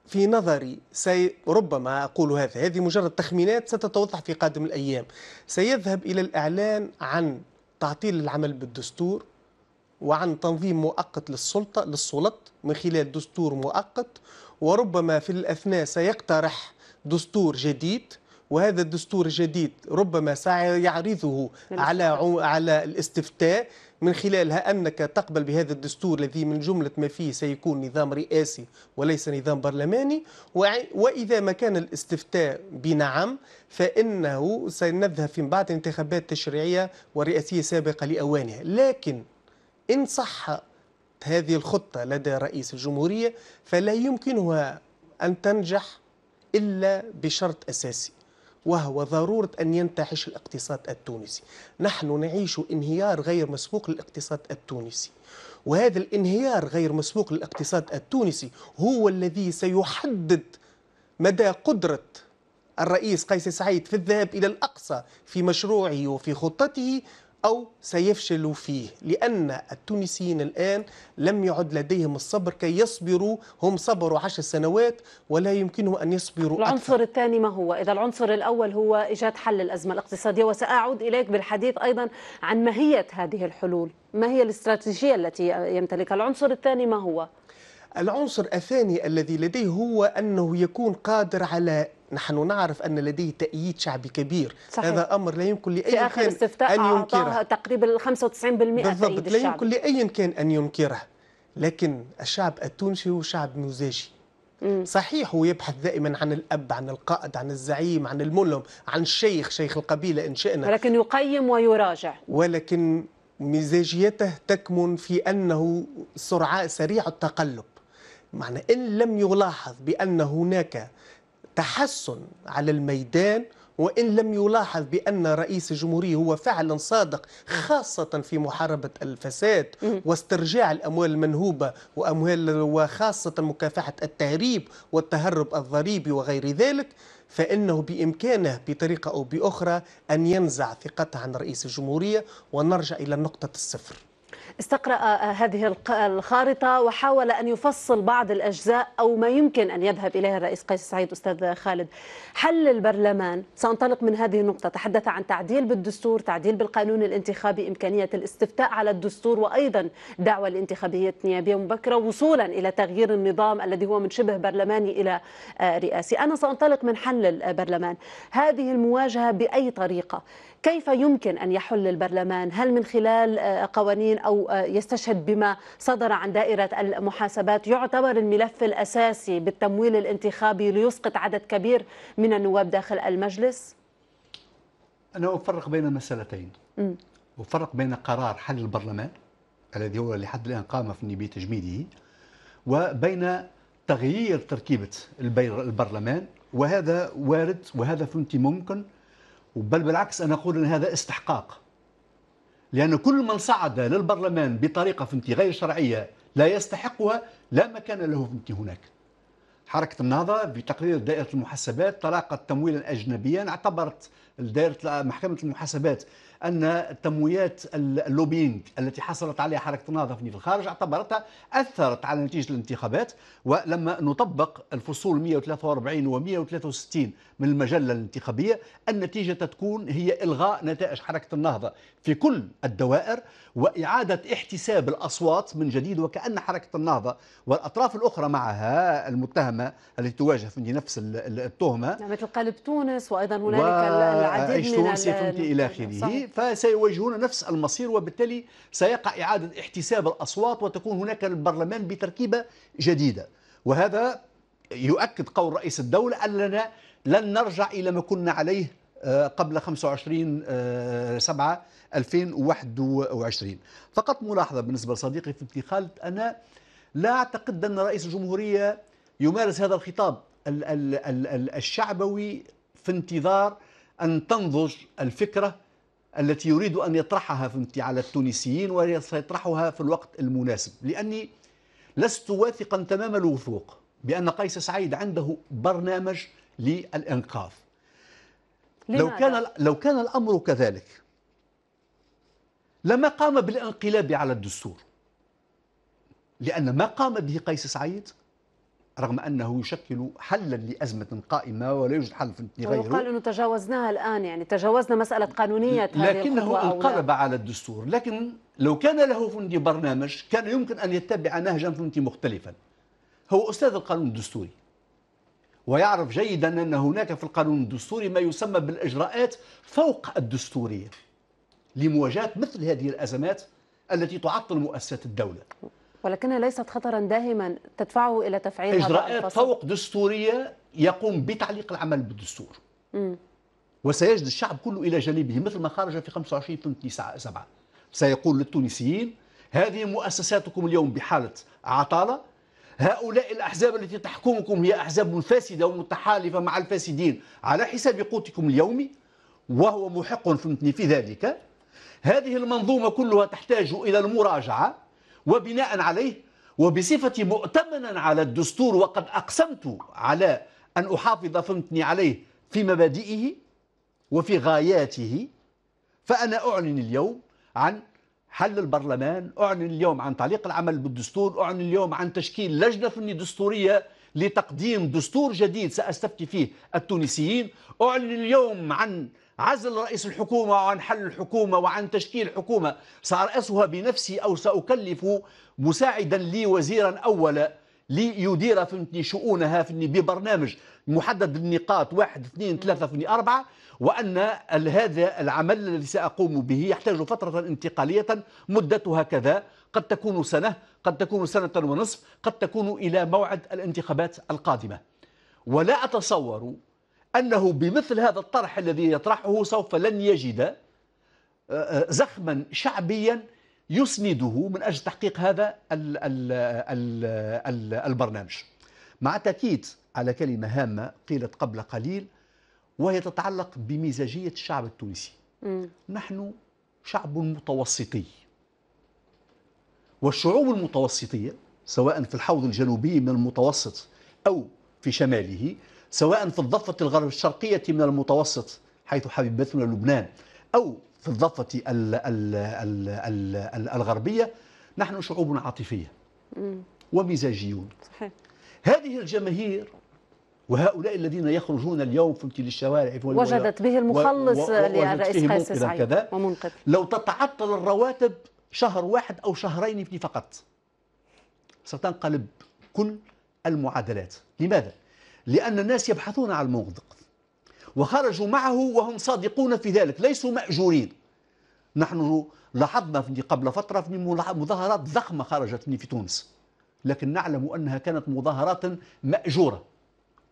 في نظري سي ربما أقول هذا هذه مجرد تخمينات ستتوضح في قادم الأيام سيذهب إلى الإعلان عن تعطيل العمل بالدستور وعن تنظيم مؤقت للسلطة للسلط من خلال دستور مؤقت وربما في الأثناء سيقترح دستور جديد وهذا الدستور الجديد ربما سيعرضه على على الاستفتاء من خلالها أنك تقبل بهذا الدستور الذي من جملة ما فيه سيكون نظام رئاسي وليس نظام برلماني وإذا ما كان الاستفتاء بنعم فإنه سنذهب في بعض الانتخابات تشريعية ورئاسية سابقة لأوانها لكن إن صح هذه الخطة لدى رئيس الجمهورية فلا يمكنها أن تنجح إلا بشرط أساسي وهو ضرورة أن ينتعش الاقتصاد التونسي نحن نعيش انهيار غير مسبوق للاقتصاد التونسي وهذا الانهيار غير مسبوق للاقتصاد التونسي هو الذي سيحدد مدى قدرة الرئيس قيس سعيد في الذهاب إلى الأقصى في مشروعه وفي خطته أو سيفشلوا فيه لأن التونسيين الآن لم يعد لديهم الصبر كي يصبروا هم صبروا عشر سنوات ولا يمكنهم أن يصبروا العنصر أكثر. الثاني ما هو إذا العنصر الأول هو إيجاد حل الأزمة الاقتصادية وسأعود إليك بالحديث أيضا عن ماهية هذه الحلول ما هي الاستراتيجية التي يمتلكها العنصر الثاني ما هو؟ العنصر الثاني الذي لديه هو أنه يكون قادر على نحن نعرف أن لديه تأييد شعبي كبير صحيح. هذا أمر لا يمكن لأي في آخر استفتاء أن ينكره تقريبا 95% بالضبط لا يمكن لأي كان أن ينكره لكن الشعب التونسي هو شعب مزاجي مم. صحيح هو يبحث دائما عن الاب عن القائد عن الزعيم عن الملهم عن الشيخ شيخ القبيله ان شئنا ولكن يقيم ويراجع ولكن مزاجيته تكمن في انه سرعاء سريع التقلب معنى ان لم يلاحظ بان هناك تحسن على الميدان وإن لم يلاحظ بأن رئيس الجمهورية هو فعلا صادق خاصة في محاربة الفساد واسترجاع الأموال المنهوبة وأموال وخاصة مكافحة التهريب والتهرب الضريبي وغير ذلك فإنه بإمكانه بطريقة أو بأخرى أن ينزع ثقته عن رئيس الجمهورية ونرجع إلى نقطة الصفر استقرأ هذه الخارطة وحاول أن يفصل بعض الأجزاء أو ما يمكن أن يذهب إليها الرئيس قيس سعيد أستاذ خالد حل البرلمان سأنطلق من هذه النقطة تحدث عن تعديل بالدستور تعديل بالقانون الانتخابي إمكانية الاستفتاء على الدستور وأيضا دعوة لانتخابية نيابية مبكرة وصولا إلى تغيير النظام الذي هو من شبه برلماني إلى آه، رئاسي أنا سأنطلق من حل البرلمان هذه المواجهة بأي طريقة كيف يمكن أن يحل البرلمان هل من خلال آه، قوانين أو آه، يستشهد بما صدر عن دائرة المحاسبات يعتبر الملف الأساسي بالتمويل الانتخابي ليسقط عدد كبير من النواب داخل المجلس أنا أفرق بين مسألتين أفرق بين قرار حل البرلمان الذي هو لحد الآن قام فني بتجميده وبين تغيير تركيبة البرلمان وهذا وارد وهذا فهمتي ممكن بل بالعكس أنا أقول أن هذا استحقاق لأن كل من صعد للبرلمان بطريقة فهمتي غير شرعية لا يستحقها لا مكان له فهمتي هناك حركة النهضة في تقرير دائرة المحاسبات تلاقت تمويلا أجنبيا اعتبرت لدائره محكمه المحاسبات ان التمويات اللوبينج التي حصلت عليها حركه النهضه في الخارج اعتبرتها اثرت على نتيجه الانتخابات ولما نطبق الفصول 143 و 163 من المجله الانتخابيه النتيجه تكون هي الغاء نتائج حركه النهضه في كل الدوائر واعاده احتساب الاصوات من جديد وكان حركه النهضه والاطراف الاخرى معها المتهمه التي تواجه في نفس التهمه نعم، مثل قلب تونس وايضا هنالك و... تونسي فهمتي إلى آخره فسيواجهون نفس المصير وبالتالي سيقع إعادة احتساب الأصوات وتكون هناك البرلمان بتركيبة جديدة وهذا يؤكد قول رئيس الدولة أننا لن نرجع إلى ما كنا عليه آه، قبل 25 7 2021 فقط ملاحظة بالنسبة لصديقي في خالد أنا لا أعتقد أن رئيس الجمهورية يمارس هذا الخطاب الشعبوي في انتظار أن تنضج الفكرة التي يريد أن يطرحها فهمتي على التونسيين وسيطرحها في الوقت المناسب لأني لست واثقا تمام الوثوق بأن قيس سعيد عنده برنامج للإنقاذ لو كان لو كان الأمر كذلك لما قام بالانقلاب على الدستور لأن ما قام به قيس سعيد رغم انه يشكل حلا لازمه قائمه ولا يوجد حل في غيره يقال انه تجاوزناها الان يعني تجاوزنا مساله قانونيه لكنه انقلب على الدستور لكن لو كان له فندي برنامج كان يمكن ان يتبع نهجا فندي مختلفا هو استاذ القانون الدستوري ويعرف جيدا ان هناك في القانون الدستوري ما يسمى بالاجراءات فوق الدستوريه لمواجهه مثل هذه الازمات التي تعطل مؤسسات الدوله ولكنها ليست خطرا داهما تدفعه الى تفعيل اجراءات فوق دستوريه يقوم بتعليق العمل بالدستور م. وسيجد الشعب كله الى جانبه مثل ما خرج في 25 ثمانية 7 سيقول للتونسيين هذه مؤسساتكم اليوم بحاله عطاله هؤلاء الاحزاب التي تحكمكم هي احزاب فاسده ومتحالفه مع الفاسدين على حساب قوتكم اليومي وهو محق في ذلك هذه المنظومه كلها تحتاج الى المراجعه وبناء عليه وبصفتي مؤتمنا على الدستور وقد أقسمت على أن أحافظ فمتني عليه في مبادئه وفي غاياته فأنا أعلن اليوم عن حل البرلمان أعلن اليوم عن تعليق العمل بالدستور أعلن اليوم عن تشكيل لجنة فني دستورية لتقديم دستور جديد سأستفتي فيه التونسيين أعلن اليوم عن عزل رئيس الحكومة عن حل الحكومة وعن تشكيل حكومة سأرأسها بنفسي أو سأكلف مساعدا لي وزيرا أولا ليدير فهمتني شؤونها فهمتني ببرنامج محدد النقاط واحد اثنين ثلاثة فهمتني أربعة وأن هذا العمل الذي سأقوم به يحتاج فترة انتقالية مدتها كذا قد تكون سنة قد تكون سنة ونصف قد تكون إلى موعد الانتخابات القادمة ولا أتصور أنه بمثل هذا الطرح الذي يطرحه سوف لن يجد آه، آه، زخما شعبيا يسنده من أجل تحقيق هذا البرنامج مع تأكيد على كلمة هامة قيلت قبل قليل وهي تتعلق بمزاجية الشعب التونسي نحن شعب متوسطي والشعوب المتوسطية سواء في الحوض الجنوبي من المتوسط أو في شماله سواء في الضفة الغرب الشرقية من المتوسط حيث حبيبتنا لبنان أو في الضفة ال ال ال الـ الـ الغربية نحن شعوب عاطفية ومزاجيون صحيح. هذه الجماهير وهؤلاء الذين يخرجون اليوم في الشوارع وجدت به المخلص للرئيس قيس سعيد ومنقذ لو تتعطل الرواتب شهر واحد أو شهرين فقط ستنقلب كل المعادلات لماذا؟ لأن الناس يبحثون عن المنطق وخرجوا معه وهم صادقون في ذلك ليسوا مأجورين نحن لاحظنا قبل فترة في مظاهرات ضخمة خرجت في تونس لكن نعلم أنها كانت مظاهرات مأجورة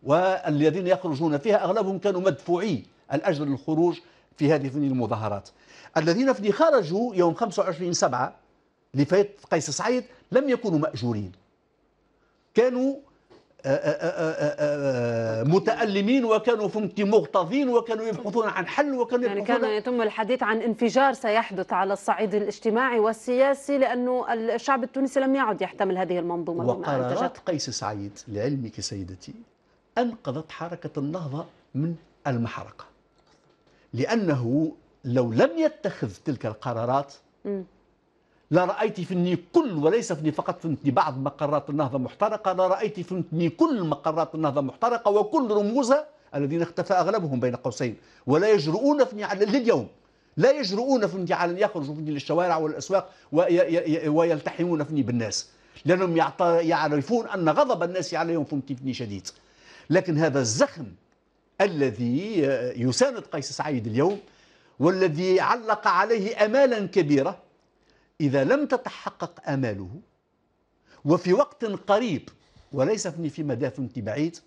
والذين يخرجون فيها أغلبهم كانوا مدفوعي الأجر للخروج في هذه المظاهرات الذين في خرجوا يوم 25 سبعة لفيت قيس سعيد لم يكونوا مأجورين كانوا آه، آه، آه، متألمين وكانوا في مغتاظين وكانوا يبحثون عن حل وكانوا يعني كان يتم الحديث عن انفجار سيحدث على الصعيد الاجتماعي والسياسي لأنه الشعب التونسي لم يعد يحتمل هذه المنظومة وقرارات قيس سعيد لعلمك سيدتي أنقذت حركة النهضة من المحرقة لأنه لو لم يتخذ تلك القرارات م. لرأيت فيني كل وليس فيني فقط فهمتني بعض مقرات النهضة محترقة لرأيت فهمتني كل مقرات النهضة محترقة وكل رموزها الذين اختفى أغلبهم بين قوسين ولا يجرؤون فيني على لليوم لا يجرؤون فهمتني على أن يخرجوا فهمتني للشوارع والأسواق ويلتحمون فهمتني بالناس لأنهم يعرفون أن غضب الناس عليهم فهمتني شديد لكن هذا الزخم الذي يساند قيس سعيد اليوم والذي علق عليه امالا كبيره إذا لم تتحقق أماله وفي وقت قريب وليس في مدى بعيد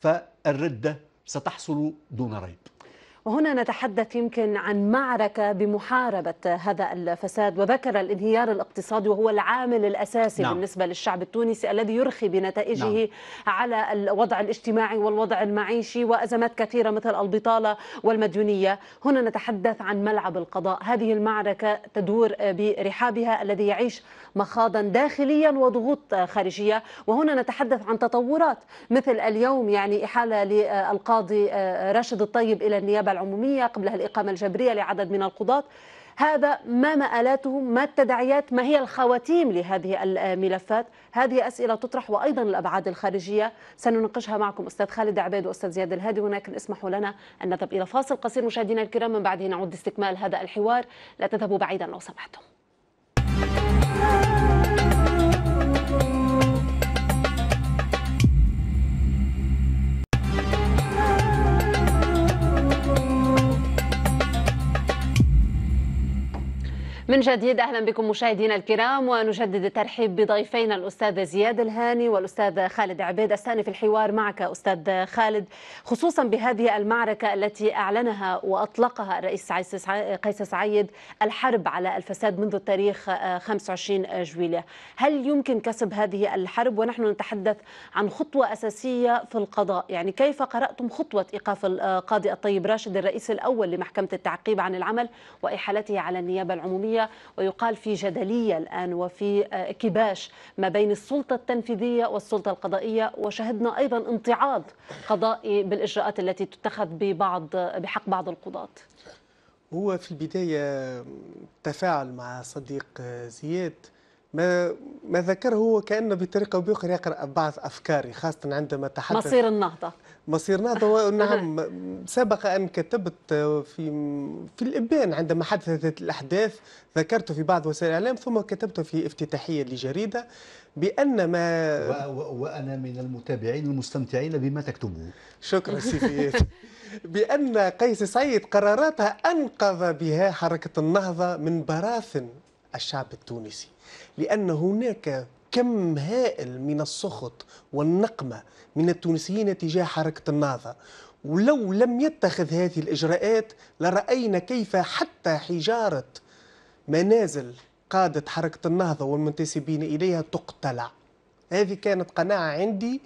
فالردة ستحصل دون ريب وهنا نتحدث يمكن عن معركة بمحاربة هذا الفساد وذكر الانهيار الاقتصادي وهو العامل الأساسي نعم. بالنسبة للشعب التونسي الذي يرخي بنتائجه نعم. على الوضع الاجتماعي والوضع المعيشي وأزمات كثيرة مثل البطالة والمديونية هنا نتحدث عن ملعب القضاء هذه المعركة تدور برحابها الذي يعيش مخاضا داخليا وضغوط خارجية وهنا نتحدث عن تطورات مثل اليوم يعني إحالة للقاضي راشد الطيب إلى النيابة العمومية قبلها الإقامة الجبرية لعدد من القضاة هذا ما مآلاته ما التداعيات ما هي الخواتيم لهذه الملفات هذه أسئلة تطرح وأيضا الأبعاد الخارجية سنناقشها معكم أستاذ خالد عبيد وأستاذ زياد الهادي ولكن اسمحوا لنا أن نذهب إلى فاصل قصير مشاهدينا الكرام من بعده نعود لاستكمال هذا الحوار لا تذهبوا بعيدا لو سمحتم من جديد اهلا بكم مشاهدينا الكرام ونجدد الترحيب بضيفينا الاستاذ زياد الهاني والاستاذ خالد عبيد استانف الحوار معك استاذ خالد خصوصا بهذه المعركه التي اعلنها واطلقها الرئيس قيس سعيد الحرب على الفساد منذ التاريخ 25 آه، جويليه هل يمكن كسب هذه الحرب ونحن نتحدث عن خطوه اساسيه في القضاء يعني كيف قراتم خطوه ايقاف القاضي آه، الطيب راشد الرئيس الاول لمحكمه التعقيب عن العمل واحالته على النيابه العموميه ويقال في جدلية الآن وفي آه، كباش ما بين السلطة التنفيذية والسلطة القضائية وشهدنا أيضا انتعاض قضائي بالإجراءات التي تتخذ ببعض بحق بعض القضاة هو في البداية تفاعل مع صديق آه، زياد ما ما ذكره هو كأنه بطريقة أو بأخرى يقرأ بعض أفكاري خاصة عندما تحدث مصير النهضة مصيرنا نهضة *laughs* نعم سبق أن كتبت في في الإبان عندما حدثت الأحداث ذكرت في بعض وسائل الإعلام ثم كتبت في افتتاحية لجريدة بأن ما و... و... وأنا من المتابعين المستمتعين بما تكتبه شكرا *laughs* سيدي بأن قيس سعيد قراراتها أنقذ بها حركة النهضة من براثن الشعب التونسي لأن هناك كم هائل من السخط والنقمة من التونسيين تجاه حركة النهضة ولو لم يتخذ هذه الإجراءات لرأينا كيف حتى حجارة منازل قادة حركة النهضة والمنتسبين إليها تقتلع هذه كانت قناعة عندي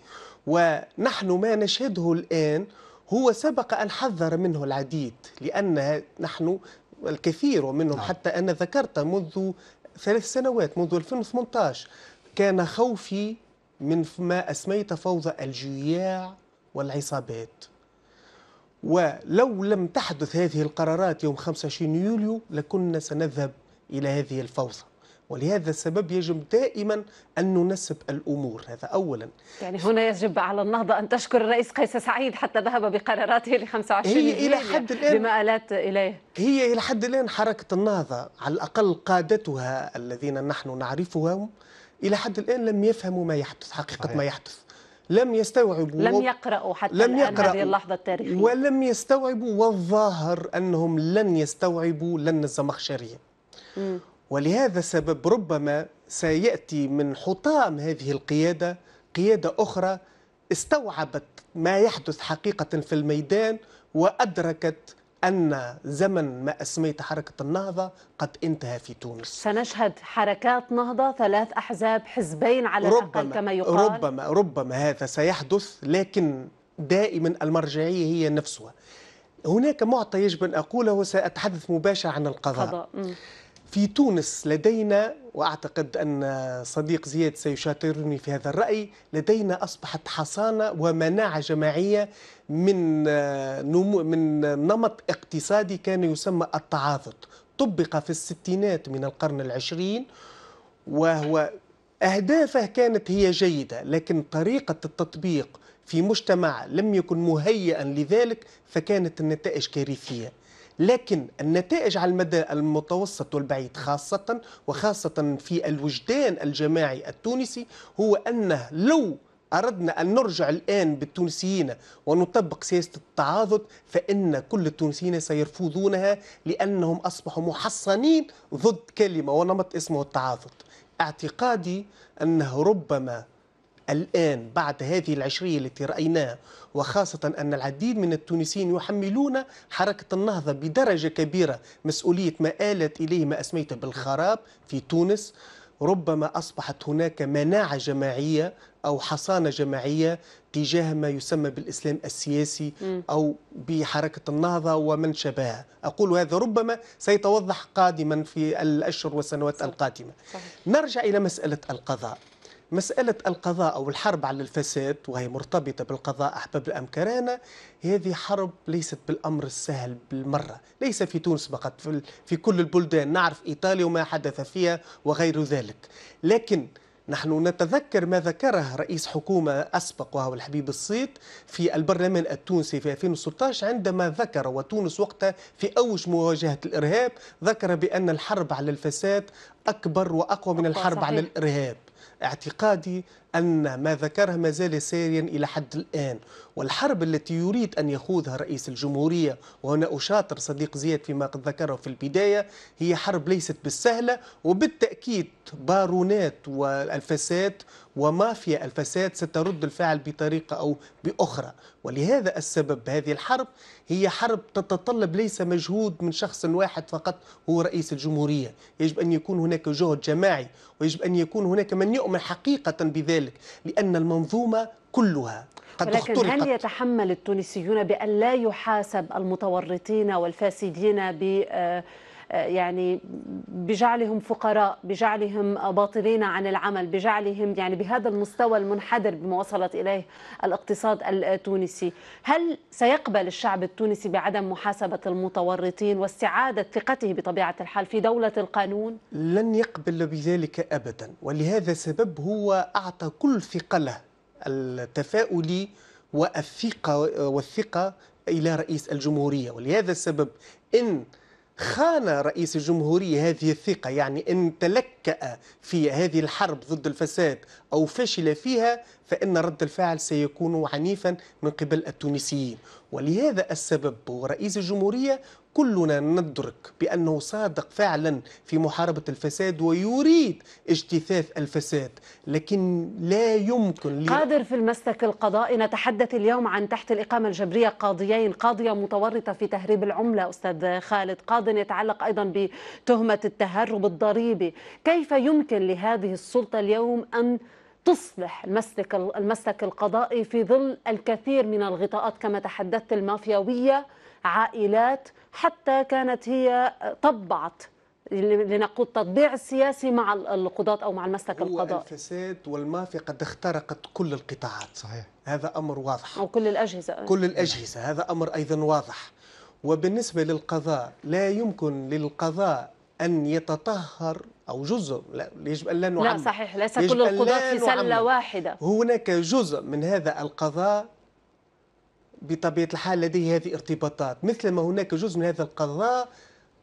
ونحن ما نشهده الآن هو سبق أن حذر منه العديد لأن نحن الكثير ومنهم نعم. حتى أنا ذكرت منذ ثلاث سنوات منذ 2018 كان خوفي من ما أسميت فوضى الجياع والعصابات ولو لم تحدث هذه القرارات يوم 25 يوليو لكنا سنذهب إلى هذه الفوضى ولهذا السبب يجب دائما أن ننسب الأمور هذا أولا يعني هنا يجب على النهضة أن تشكر الرئيس قيس سعيد حتى ذهب بقراراته ل 25 هي إلى حد الآن بما آلات إليه هي إلى حد الآن حركة النهضة على الأقل قادتها الذين نحن نعرفهم الى حد الان لم يفهموا ما يحدث حقيقه صحيح. ما يحدث لم يستوعبوا لم يقرأوا حتى لم الآن يقرأوا هذه اللحظة التاريخية ولم يستوعبوا والظاهر أنهم لن يستوعبوا لن الزمخشرية ولهذا السبب ربما سيأتي من حطام هذه القيادة قيادة أخرى استوعبت ما يحدث حقيقة في الميدان وأدركت أن زمن ما أسميت حركة النهضة قد انتهى في تونس سنشهد حركات نهضة ثلاث أحزاب حزبين على ربما الأقل كما يقال ربما ربما هذا سيحدث لكن دائما المرجعية هي نفسها هناك معطى يجب أن أقوله سأتحدث مباشرة عن القضاء, القضاء. في تونس لدينا وأعتقد أن صديق زياد سيشاطرني في هذا الرأي لدينا أصبحت حصانة ومناعة جماعية من آه، نمو من نمط اقتصادي كان يسمى التعاضد طبق في الستينات من القرن العشرين وهو أهدافه كانت هي جيدة لكن طريقة التطبيق في مجتمع لم يكن مهيئا لذلك فكانت النتائج كارثية لكن النتائج على المدى المتوسط والبعيد خاصة وخاصة في الوجدان الجماعي التونسي هو أنه لو أردنا أن نرجع الآن بالتونسيين ونطبق سياسة التعاضد فإن كل التونسيين سيرفضونها لأنهم أصبحوا محصنين ضد كلمة ونمط اسمه التعاضد اعتقادي أنه ربما الآن بعد هذه العشرية التي رأيناها وخاصة أن العديد من التونسيين يحملون حركة النهضة بدرجة كبيرة مسؤولية ما آلت إليه ما أسميته بالخراب في تونس ربما أصبحت هناك مناعة جماعية أو حصانة جماعية تجاه ما يسمى بالإسلام السياسي أو بحركة النهضة ومن شبهها أقول هذا ربما سيتوضح قادما في الأشهر والسنوات القادمة صحيح. نرجع إلى مسألة القضاء مسألة القضاء أو الحرب على الفساد وهي مرتبطة بالقضاء أحباب الأمكرانة هذه حرب ليست بالأمر السهل بالمرة ليس في تونس فقط في كل البلدان نعرف إيطاليا وما حدث فيها وغير ذلك لكن نحن نتذكر ما ذكره رئيس حكومة أسبق وهو الحبيب الصيت في البرلمان التونسي في 2016 عندما ذكر وتونس وقتها في أوج مواجهة الإرهاب ذكر بأن الحرب على الفساد أكبر وأقوى من الحرب صحيح. على الإرهاب اعتقادي أن ما ذكرها ما زال ساريا إلى حد الآن والحرب التي يريد أن يخوضها رئيس الجمهورية وهنا أشاطر صديق زياد فيما قد ذكره في البداية هي حرب ليست بالسهلة وبالتأكيد بارونات والفساد ومافيا الفساد سترد الفعل بطريقة أو بأخرى ولهذا السبب هذه الحرب هي حرب تتطلب ليس مجهود من شخص واحد فقط هو رئيس الجمهورية يجب أن يكون هناك جهد جماعي ويجب أن يكون هناك من يؤمن حقيقة بذلك لك لأن المنظومة كلها قد ولكن هل يتحمل التونسيون بأن لا يحاسب المتورطين والفاسدين ب آه، يعني بجعلهم فقراء بجعلهم باطلين عن العمل بجعلهم يعني بهذا المستوى المنحدر بما وصلت إليه الاقتصاد التونسي هل سيقبل الشعب التونسي بعدم محاسبة المتورطين واستعادة ثقته بطبيعة الحال في دولة القانون؟ لن يقبل بذلك أبدا ولهذا السبب هو أعطى كل ثقله التفاؤلي والثقة والثقة إلى رئيس الجمهورية ولهذا السبب إن خان رئيس الجمهورية هذه الثقة يعني إن تلكأ في هذه الحرب ضد الفساد أو فشل فيها فإن رد الفعل سيكون عنيفا من قبل التونسيين ولهذا السبب رئيس الجمهورية كلنا ندرك بأنه صادق فعلا في محاربة الفساد ويريد اجتثاث الفساد لكن لا يمكن لي... قادر في المسلك القضائي نتحدث اليوم عن تحت الإقامة الجبرية قاضيين قاضية متورطة في تهريب العملة أستاذ خالد قاض يتعلق أيضا بتهمة التهرب الضريبي كيف يمكن لهذه السلطة اليوم أن تصلح المسلك المسلك القضائي في ظل الكثير من الغطاءات كما تحدثت المافياويه عائلات حتى كانت هي طبعت لنقول تطبيع السياسي مع القضاة أو مع المسلك القضائي الفساد والمافيا قد اخترقت كل القطاعات صحيح هذا أمر واضح أو كل الأجهزة كل الأجهزة هذا أمر أيضا واضح وبالنسبة للقضاء لا يمكن للقضاء أن يتطهر أو جزء لا يجب أن لا نعمل لا صحيح ليس كل القضاة في سلة واحدة هناك جزء من هذا القضاء بطبيعة الحال لديه هذه ارتباطات مثل ما هناك جزء من هذا القضاء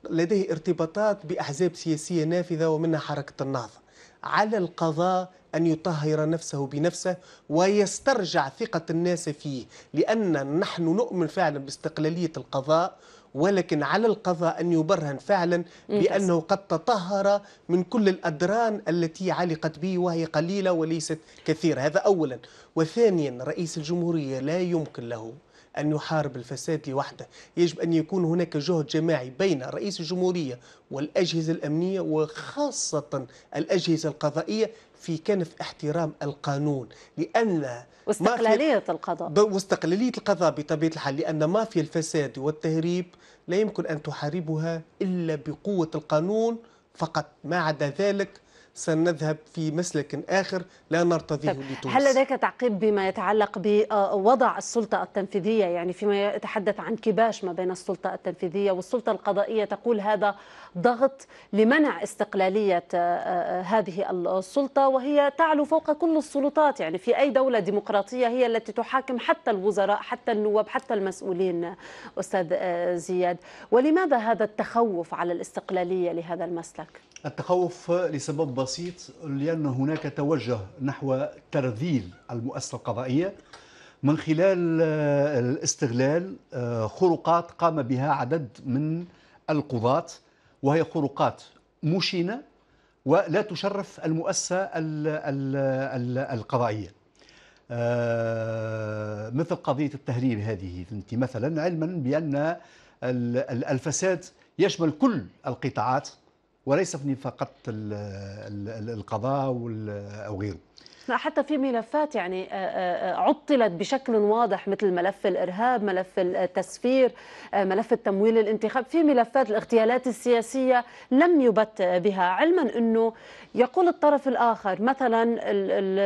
لديه ارتباطات بأحزاب سياسية نافذة ومنها حركة النهضة على القضاء أن يطهر نفسه بنفسه ويسترجع ثقة الناس فيه لأن نحن نؤمن فعلا باستقلالية القضاء ولكن على القضاء أن يبرهن فعلا بأنه قد تطهر من كل الأدران التي علقت به وهي قليلة وليست كثيرة هذا أولا وثانيا رئيس الجمهورية لا يمكن له أن يحارب الفساد لوحده يجب أن يكون هناك جهد جماعي بين رئيس الجمهورية والأجهزة الأمنية وخاصة الأجهزة القضائية في كنف احترام القانون لأن واستقلالية القضاء واستقلالية القضاء بطبيعة الحال لأن مافيا الفساد والتهريب لا يمكن أن تحاربها إلا بقوة القانون فقط ما عدا ذلك سنذهب في مسلك آخر لا نرتضيه طيب، لتونس هل لديك تعقيب بما يتعلق بوضع السلطة التنفيذية يعني فيما يتحدث عن كباش ما بين السلطة التنفيذية والسلطة القضائية تقول هذا ضغط لمنع استقلالية آه، آه، هذه السلطة وهي تعلو فوق كل السلطات يعني في أي دولة ديمقراطية هي التي تحاكم حتى الوزراء حتى النواب حتى المسؤولين أستاذ آه، زياد ولماذا هذا التخوف على الاستقلالية لهذا المسلك؟ التخوف لسبب بسيط لأن هناك توجه نحو ترذيل المؤسسة القضائية من خلال آه، الاستغلال آه، خروقات قام بها عدد من القضاة وهي خروقات مشينة ولا تشرف المؤسسة القضائية آه، مثل قضية التهريب هذه أنت مثلا علما بأن الفساد يشمل كل القطاعات وليس فقط القضاء أو غيره حتى في ملفات يعني آه، آه، آه، عطلت بشكل واضح مثل ملف الارهاب، ملف التسفير، ملف التمويل الانتخاب، في ملفات الاغتيالات السياسيه لم يبت بها، علما انه يقول الطرف الاخر مثلا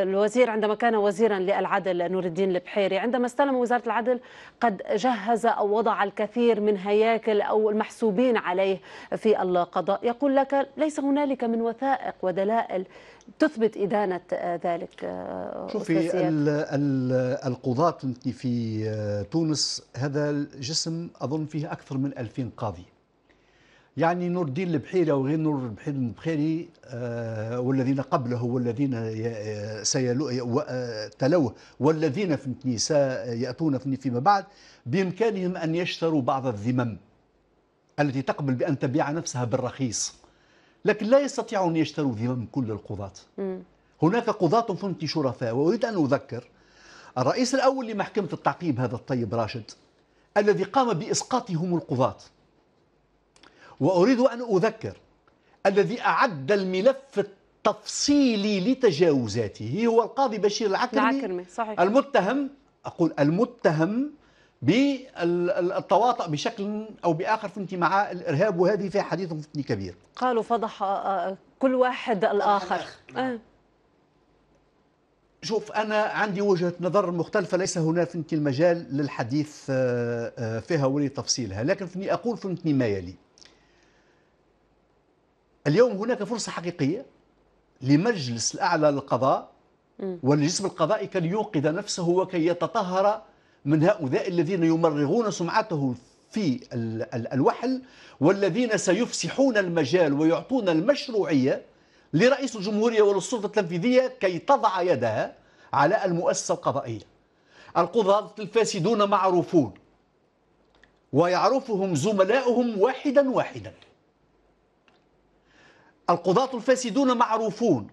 الوزير عندما كان وزيرا للعدل نور الدين البحيري، عندما استلم وزاره العدل قد جهز او وضع الكثير من هياكل او المحسوبين عليه في القضاء، يقول لك ليس هنالك من وثائق ودلائل تثبت إدانة آه، ذلك آه، شوفي القضاة في آه، تونس هذا الجسم أظن فيه أكثر من 2000 قاضي يعني نور الدين البحيري وغير نور الدين البحيري والذين قبله والذين تلوه والذين فهمتني سيأتون فيما بعد بإمكانهم أن يشتروا بعض الذمم التي تقبل بأن تبيع نفسها بالرخيص لكن لا يستطيعوا أن يشتروا ذمم كل القضاة هناك قضاة فنت شرفاء وأريد أن أذكر الرئيس الأول لمحكمة التعقيب هذا الطيب راشد الذي قام بإسقاطهم القضاة وأريد أن أذكر الذي أعد الملف التفصيلي لتجاوزاته هو القاضي بشير العكرمي, العكرمي صحيح. المتهم أقول المتهم بالتواطؤ بشكل او باخر في مع الارهاب وهذه فيها حديث فتني كبير. قالوا فضح آه، آه، كل واحد الاخر. آه. نعم. شوف انا عندي وجهه نظر مختلفه ليس هنا في المجال للحديث آه، فيها ولتفصيلها لكن فني اقول فهمتني ما يلي. اليوم هناك فرصه حقيقيه لمجلس الاعلى للقضاء والجسم القضائي كي يوقظ نفسه وكي يتطهر من هؤلاء الذين يمرغون سمعته في الوحل والذين سيفسحون المجال ويعطون المشروعية لرئيس الجمهورية وللسلطة التنفيذية كي تضع يدها على المؤسسة القضائية القضاة الفاسدون معروفون ويعرفهم زملاؤهم واحدا واحدا القضاة الفاسدون معروفون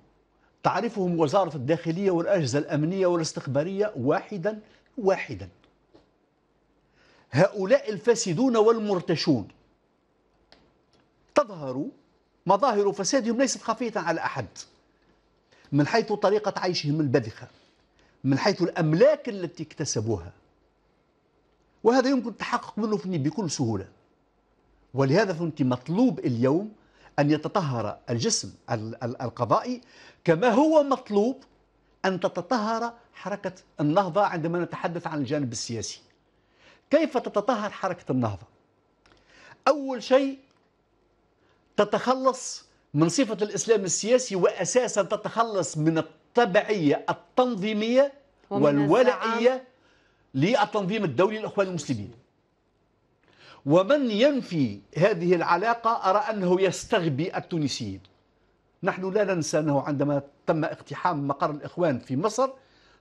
تعرفهم وزارة الداخلية والأجهزة الأمنية والاستخبارية واحدا واحدا هؤلاء الفاسدون والمرتشون تظهر مظاهر فسادهم ليست خفية على أحد من حيث طريقة عيشهم البذخة من حيث الأملاك التي اكتسبوها وهذا يمكن التحقق منه بكل سهولة ولهذا فأنت مطلوب اليوم أن يتطهر الجسم القضائي كما هو مطلوب أن تتطهر حركة النهضة عندما نتحدث عن الجانب السياسي كيف تتطهر حركة النهضة؟ أول شيء تتخلص من صفة الإسلام السياسي وأساسا تتخلص من التبعية التنظيمية والولعية للتنظيم الدولي للإخوان المسلمين ومن ينفي هذه العلاقة أرى أنه يستغبي التونسيين نحن لا ننسى أنه عندما تم اقتحام مقر الإخوان في مصر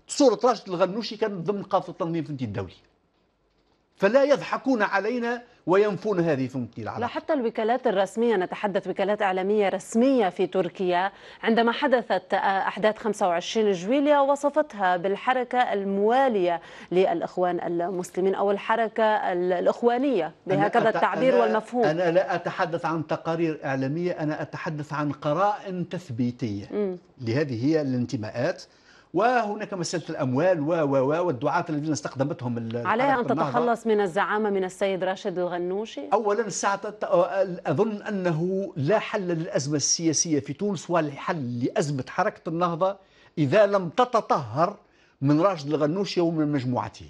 صورة راشد الغنوشي كانت ضمن قافة التنظيم الدولي فلا يضحكون علينا وينفون هذه ثمتي العلاقة. لا حتى الوكالات الرسمية نتحدث وكالات إعلامية رسمية في تركيا عندما حدثت أحداث 25 جويليا وصفتها بالحركة الموالية للإخوان المسلمين أو الحركة الإخوانية بهكذا التعبير أنا والمفهوم أنا لا أتحدث عن تقارير إعلامية أنا أتحدث عن قرائن تثبيتية م. لهذه هي الانتماءات وهناك مساله الاموال و و و والدعاه الذين استخدمتهم عليها ان تتخلص من الزعامه من السيد راشد الغنوشي اولا ساعه اظن انه لا حل للازمه السياسيه في تونس ولا حل لازمه حركه النهضه اذا لم تتطهر من راشد الغنوشي ومن مجموعته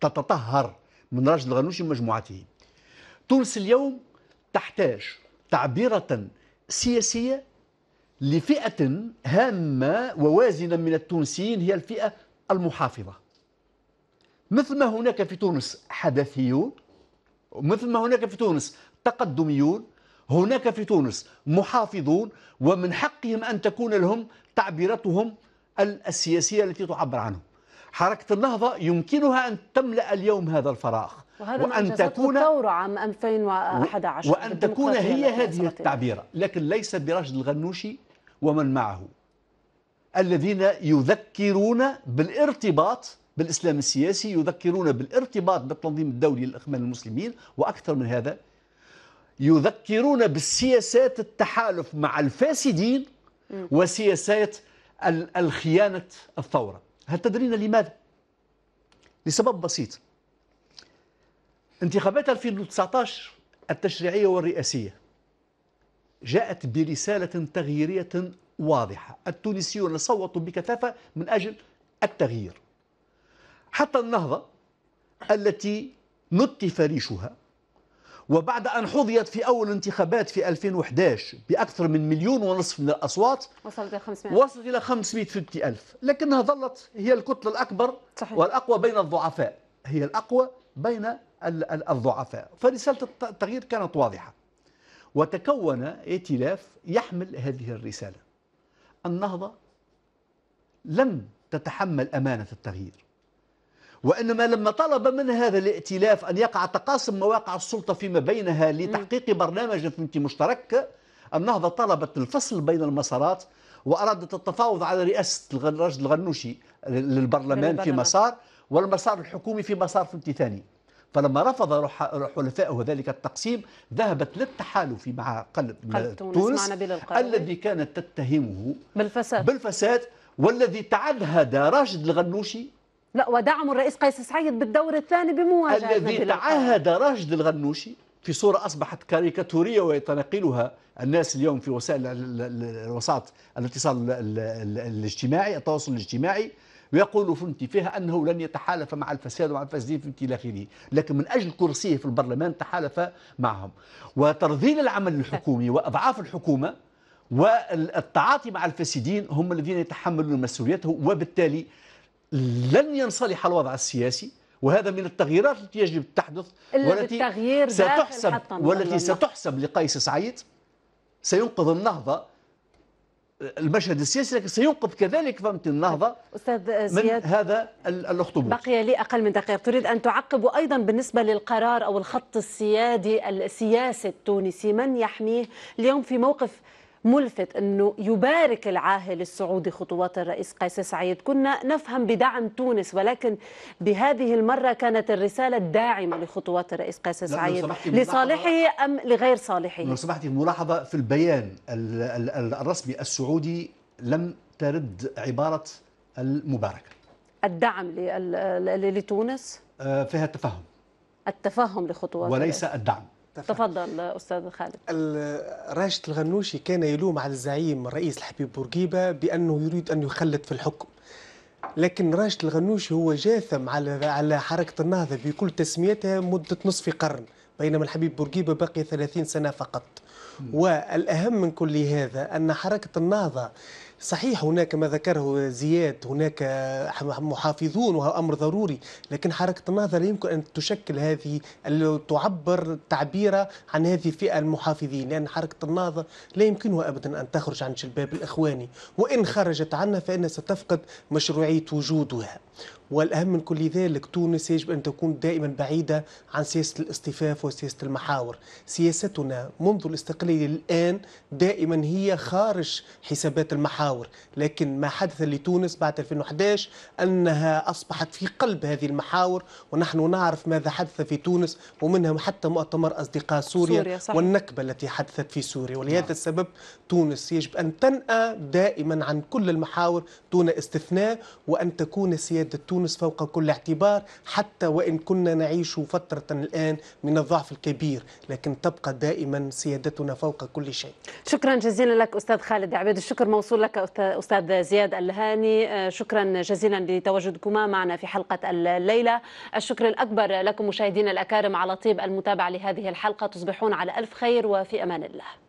تتطهر من راشد الغنوشي ومجموعته تونس اليوم تحتاج تعبيرة سياسية لفئة هامة ووازنة من التونسيين هي الفئة المحافظة مثل ما هناك في تونس حدثيون مثل ما هناك في تونس تقدميون هناك في تونس محافظون ومن حقهم أن تكون لهم تعبيراتهم السياسية التي تعبر عنهم حركة النهضة يمكنها أن تملأ اليوم هذا الفراغ وهذا وأن تكون الثورة عام 2011 وأن تكون هي هذه التعبيرة لكن ليس براشد الغنوشي ومن معه الذين يذكرون بالارتباط بالإسلام السياسي يذكرون بالارتباط بالتنظيم الدولي للإخوان المسلمين وأكثر من هذا يذكرون بالسياسات التحالف مع الفاسدين وسياسات الخيانة الثورة هل تدرين لماذا؟ لسبب بسيط انتخابات 2019 التشريعية والرئاسية جاءت برسالة تغييرية واضحة التونسيون صوتوا بكثافة من أجل التغيير حتى النهضة التي نتف ريشها وبعد أن حظيت في أول انتخابات في 2011 بأكثر من مليون ونصف من الأصوات وصلت إلى 500 وصلت إلى 500 ألف لكنها ظلت هي الكتلة الأكبر صحيح. والأقوى بين الضعفاء هي الأقوى بين الضعفاء فرسالة التغيير كانت واضحة وتكون ائتلاف يحمل هذه الرسالة النهضة لم تتحمل أمانة التغيير وإنما لما طلب من هذا الائتلاف أن يقع تقاسم مواقع السلطة فيما بينها لتحقيق برنامج فهمتي مشترك النهضة طلبت الفصل بين المسارات وأرادت التفاوض على رئاسة الرجل الغنوشي للبرلمان في مسار والمسار الحكومي في مسار فهمتي ثاني فلما رفض حلفائه ذلك التقسيم ذهبت للتحالف مع قلب, قلب تونس الذي كانت تتهمه بالفساد بالفساد والذي تعهد راشد الغنوشي لا ودعم الرئيس قيس سعيد بالدور الثاني بمواجهه الذي تعهد راشد الغنوشي في صورة أصبحت كاريكاتورية ويتناقلها الناس اليوم في وسائل الوساط الاتصال الاجتماعي التواصل الاجتماعي ويقول في فيها أنه لن يتحالف مع الفساد ومع الفاسدين في إلى آخره لكن من أجل كرسيه في البرلمان تحالف معهم وترذيل العمل الحكومي وأضعاف الحكومة والتعاطي مع الفاسدين هم الذين يتحملون مسؤوليته وبالتالي لن ينصلح الوضع السياسي وهذا من التغييرات التي يجب تحدث والتي ستحسب والتي ستحسب لقيس سعيد سينقذ النهضه المشهد السياسي لكن سينقض كذلك فهمت النهضة أستاذ زياد من هذا الأخطبوط بقي لي أقل من دقيقة تريد أن تعقب أيضا بالنسبة للقرار أو الخط السيادي السياسي التونسي من يحميه اليوم في موقف ملفت أنه يبارك العاهل السعودي خطوات الرئيس قيس سعيد كنا نفهم بدعم تونس ولكن بهذه المرة كانت الرسالة الداعمة لخطوات الرئيس قيس سعيد لصالحه أم لغير صالحه لو سمحتي ملاحظة في البيان الرسمي السعودي لم ترد عبارة المباركة الدعم لتونس آه، فيها التفهم التفهم لخطوات وليس الدعم تفضل استاذ خالد راشد الغنوشي كان يلوم على الزعيم الرئيس الحبيب بورقيبه بانه يريد ان يخلد في الحكم لكن راشد الغنوشي هو جاثم على على حركه النهضه بكل تسميتها مده نصف قرن بينما الحبيب بورقيبه بقي 30 سنه فقط والاهم من كل هذا ان حركه النهضه صحيح هناك ما ذكره زياد هناك محافظون وهو امر ضروري لكن حركه النهضه لا يمكن ان تشكل هذه تعبر تعبيرا عن هذه الفئه المحافظين لان حركه النهضه لا يمكنها ابدا ان تخرج عن الشباب الاخواني وان خرجت عنها فانها ستفقد مشروعيه وجودها والأهم من كل ذلك تونس يجب أن تكون دائما بعيدة عن سياسة الاصطفاف وسياسة المحاور سياستنا منذ الاستقلال الآن دائما هي خارج حسابات المحاور لكن ما حدث لتونس بعد 2011 أنها أصبحت في قلب هذه المحاور ونحن نعرف ماذا حدث في تونس ومنها حتى مؤتمر أصدقاء سوريا, سوريا صح. والنكبة التي حدثت في سوريا ولهذا نعم. السبب تونس يجب أن تنأى دائما عن كل المحاور دون استثناء وأن تكون سياسة بلاد تونس فوق كل اعتبار حتى وإن كنا نعيش فترة الآن من الضعف الكبير لكن تبقى دائما سيادتنا فوق كل شيء شكرا جزيلا لك أستاذ خالد عبيد الشكر موصول لك أستاذ زياد الهاني آه، شكرا جزيلا لتواجدكما معنا في حلقة الليلة الشكر الأكبر لكم مشاهدينا الأكارم على طيب المتابعة لهذه الحلقة تصبحون على ألف خير وفي أمان الله